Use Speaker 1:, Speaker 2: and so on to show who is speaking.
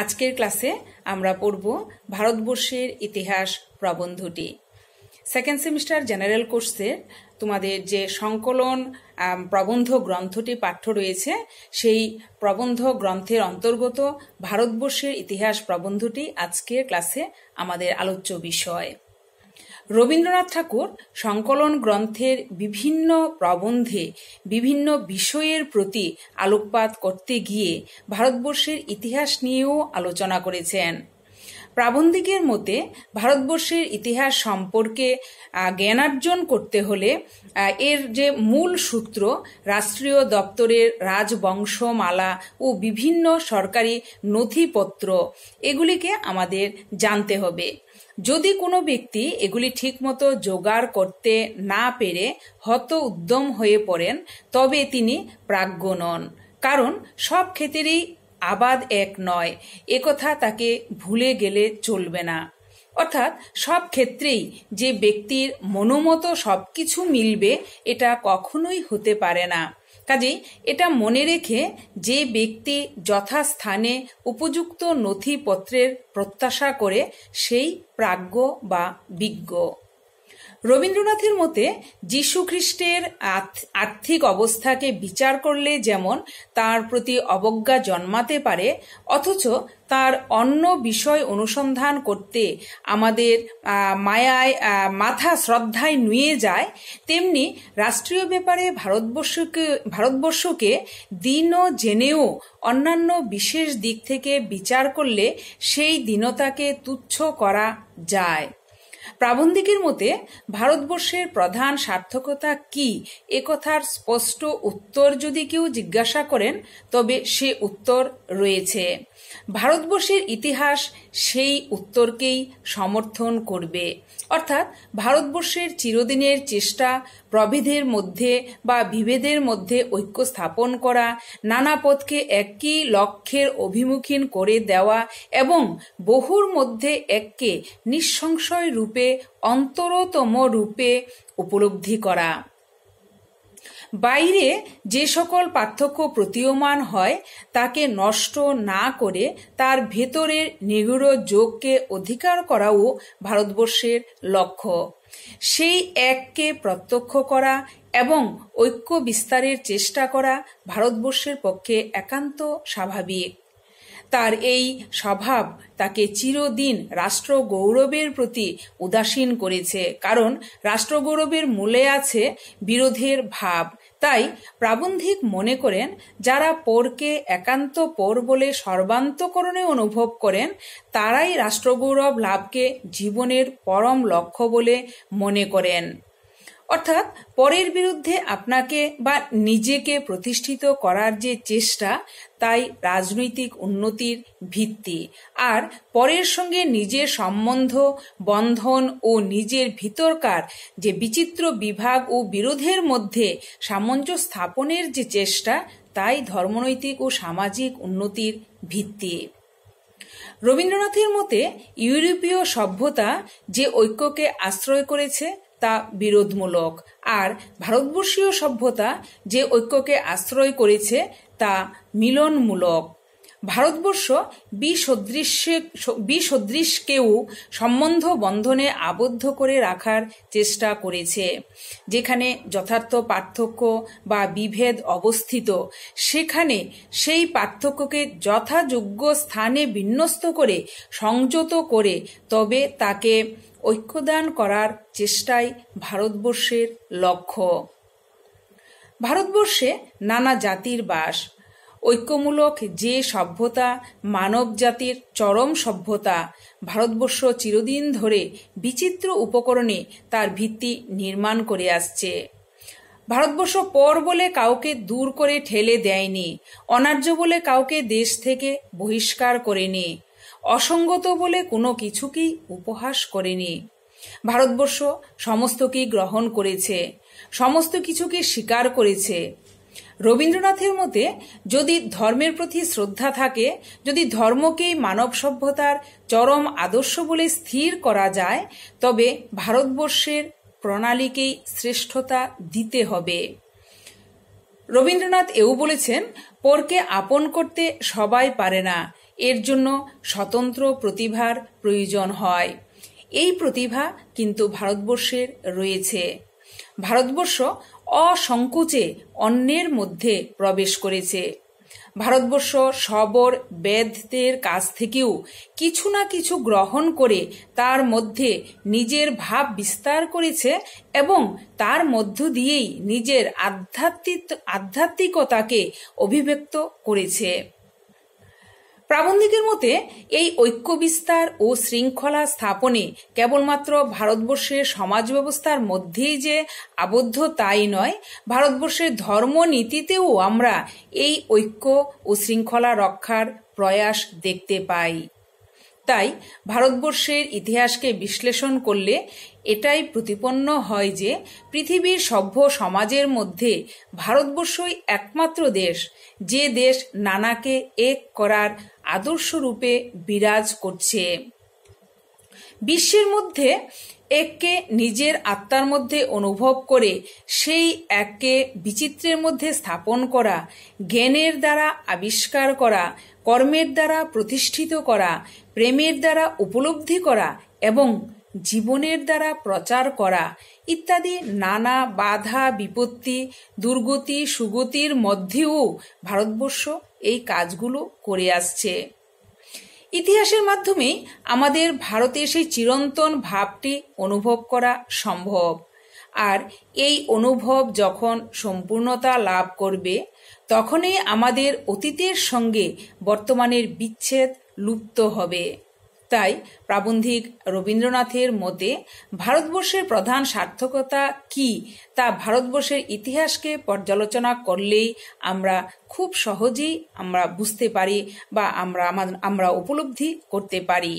Speaker 1: আজকের ক্লাসে আমরা পড়ব ভারতবর্ষের ইতিহাস প্রবন্ধটি সেকেন্ড সেমিস্টার জেনারেল কোর্সের তোমাদের যে সংকলন প্রবন্ধ গ্রন্থটি পাঠ্য রয়েছে সেই প্রবন্ধ গ্রন্থের অন্তর্গত ভারতবর্ষের ইতিহাস প্রবন্ধটি আজকের ক্লাসে আমাদের আলোচ্য বিষয় রবীন্দ্রনাথ ঠাকুর সংকলন গ্রন্থের বিভিন্ন প্রবন্ধে বিভিন্ন বিষয়ের প্রতি আলোকপাত করতে গিয়ে ভারতবর্ষের ইতিহাস নিয়েও আলোচনা করেছেন প্রাবন্ধিকের মতে ভারতবর্ষের ইতিহাস সম্পর্কে জ্ঞানার্জন করতে হলে এর যে মূল সূত্র রাষ্ট্রীয় দপ্তরের রাজবংশমালা ও বিভিন্ন সরকারি নথিপত্র এগুলিকে আমাদের জানতে হবে যদি কোনো ব্যক্তি এগুলি ঠিকমতো জোগাড় করতে না পেরে হত উদ্যম হয়ে পড়েন তবে তিনি প্রাজ্ঞ নন কারণ সব ক্ষেত্রেই আবাদ এক নয় একথা তাকে ভুলে গেলে চলবে না অর্থাৎ সব ক্ষেত্রেই যে ব্যক্তির মনোমতো সবকিছু মিলবে এটা কখনোই হতে পারে না কাজেই এটা মনে রেখে যে ব্যক্তি যথাস্থানে উপযুক্ত নথিপত্রের প্রত্যাশা করে সেই প্রাজ্ঞ বা বিজ্ঞ রবীন্দ্রনাথের মতে যীশুখ্রিস্টের আর্থিক অবস্থাকে বিচার করলে যেমন তার প্রতি অবজ্ঞা জন্মাতে পারে অথচ তার অন্য বিষয় অনুসন্ধান করতে আমাদের মায়ায় মাথা শ্রদ্ধায় নুয়ে যায় তেমনি রাষ্ট্রীয় ব্যাপারে ভারতবর্ষকে ভারতবর্ষকে দীন জেনেও অন্যান্য বিশেষ দিক থেকে বিচার করলে সেই দীনতাকে তুচ্ছ করা যায় প্রাবন্ধিকের মতে ভারতবর্ষের প্রধান সার্থকতা কি এ কথার স্পষ্ট উত্তর যদি কেউ জিজ্ঞাসা করেন তবে সে উত্তর রয়েছে ভারতবর্ষের ইতিহাস সেই উত্তরকেই সমর্থন করবে অর্থাৎ ভারতবর্ষের চিরদিনের চেষ্টা প্রভেদের মধ্যে বা বিভেদের মধ্যে ঐক্য স্থাপন করা নানা পথকে একই লক্ষ্যের অভিমুখীন করে দেওয়া এবং বহুর মধ্যে এককে নিঃসংশয় রূপে অন্তরতম রূপে উপলব্ধি করা বাইরে যে সকল পার্থক্য প্রতীয়মান হয় তাকে নষ্ট না করে তার ভেতরের নিগূঢ় যোগকে অধিকার করাও ভারতবর্ষের লক্ষ্য সেই এককে প্রত্যক্ষ করা এবং ঐক্য বিস্তারের চেষ্টা করা ভারতবর্ষের পক্ষে একান্ত স্বাভাবিক তার এই স্বভাব তাকে চিরদিন রাষ্ট্র গৌরবের প্রতি উদাসীন করেছে কারণ রাষ্ট্র গৌরবের মূলে আছে বিরোধের ভাব তাই প্রাবন্ধিক মনে করেন যারা পরকে একান্ত পর বলে সর্বান্তকরণে অনুভব করেন তারাই রাষ্ট্রগৌরব লাভকে জীবনের পরম লক্ষ্য বলে মনে করেন অর্থাৎ পরের বিরুদ্ধে আপনাকে বা নিজেকে প্রতিষ্ঠিত করার যে চেষ্টা তাই রাজনৈতিক উন্নতির ভিত্তি আর পরের সঙ্গে নিজের সম্বন্ধ বন্ধন ও নিজের ভিতরকার যে বিচিত্র বিভাগ ও বিরোধের মধ্যে সামঞ্জস্য স্থাপনের যে চেষ্টা তাই ধর্মনৈতিক ও সামাজিক উন্নতির ভিত্তি রবীন্দ্রনাথের মতে ইউরোপীয় সভ্যতা যে ঐক্যকে আশ্রয় করেছে তা বিরোধমূলক আর ভারতবর্ষীয় সভ্যতা যে ঐক্যকে আশ্রয় করেছে তা মিলনমূলক ভারতবর্ষ বিসদৃশ্যে বিসদৃশকেও সম্বন্ধ বন্ধনে আবদ্ধ করে রাখার চেষ্টা করেছে যেখানে যথার্থ পার্থক্য বা বিভেদ অবস্থিত সেখানে সেই পার্থক্যকে যথাযোগ্য স্থানে বিন্যস্ত করে সংযত করে তবে তাকে ঐক্যদান করার চেষ্টাই ভারতবর্ষের লক্ষ্য ভারতবর্ষে নানা জাতির বাস ঐক্যমূলক যে সভ্যতা মানব জাতির চরম সভ্যতা ভারতবর্ষ চিরদিন ধরে বিচিত্র উপকরণে তার ভিত্তি নির্মাণ করে আসছে ভারতবর্ষ পর বলে কাউকে দূর করে ঠেলে দেয়নি অনার্য বলে কাউকে দেশ থেকে বহিষ্কার করেনি অসঙ্গত বলে কোনো কিছুকেই উপহাস করেনি ভারতবর্ষ সমস্তকেই গ্রহণ করেছে সমস্ত কিছুকে স্বীকার করেছে রবীন্দ্রনাথের মতে যদি ধর্মের প্রতি শ্রদ্ধা থাকে যদি ধর্মকে মানব সভ্যতার চরম আদর্শ বলে স্থির করা যায় তবে ভারতবর্ষের প্রণালীকেই শ্রেষ্ঠতা দিতে হবে রবীন্দ্রনাথ এও বলেছেন পরকে আপন করতে সবাই পারে না এর জন্য স্বতন্ত্র প্রতিভার প্রয়োজন হয় এই প্রতিভা কিন্তু ভারতবর্ষের রয়েছে ভারতবর্ষ অসংকোচে অন্যের মধ্যে প্রবেশ করেছে ভারতবর্ষ সবর বেদদের কাছ থেকেও কিছু না কিছু গ্রহণ করে তার মধ্যে নিজের ভাব বিস্তার করেছে এবং তার মধ্য দিয়েই নিজের আধ্যাত্মিক আধ্যাত্মিকতাকে অভিব্যক্ত করেছে প্রাবন্ধিকের মতে এই ঐক্য বিস্তার ও শৃঙ্খলা স্থাপনে কেবলমাত্র ভারতবর্ষের সমাজ ব্যবস্থার মধ্যেই যে আবদ্ধ তাই নয় ভারতবর্ষের ধর্মনীতিতেও আমরা এই ঐক্য ও শৃঙ্খলা রক্ষার প্রয়াস দেখতে পাই তাই ভারতবর্ষের ইতিহাসকে বিশ্লেষণ করলে এটাই প্রতিপন্ন হয় যে পৃথিবীর সভ্য সমাজের মধ্যে ভারতবর্ষই একমাত্র দেশ যে দেশ নানাকে এক করার আদর্শ রূপে বিরাজ করছে বিশ্বের মধ্যে এককে নিজের আত্মার মধ্যে অনুভব করে সেই এককে বিচিত্রের মধ্যে স্থাপন করা জ্ঞানের দ্বারা আবিষ্কার করা কর্মের দ্বারা প্রতিষ্ঠিত করা প্রেমের দ্বারা উপলব্ধি করা এবং জীবনের দ্বারা প্রচার করা ইত্যাদি নানা বাধা বিপত্তি দুর্গতি সুগতির মধ্যেও ভারতবর্ষ এই কাজগুলো করে আসছে ইতিহাসের মাধ্যমে আমাদের ভারতের সেই চিরন্তন ভাবটি অনুভব করা সম্ভব আর এই অনুভব যখন সম্পূর্ণতা লাভ করবে তখনই আমাদের অতীতের সঙ্গে বর্তমানের বিচ্ছেদ লুপ্ত হবে তাই প্রাবন্ধিক রবীন্দ্রনাথের মতে ভারতবর্ষের প্রধান সার্থকতা কি তা ভারতবর্ষের ইতিহাসকে পর্যালোচনা করলেই আমরা খুব সহজেই আমরা বুঝতে পারি বা আমরা আমরা উপলব্ধি করতে পারি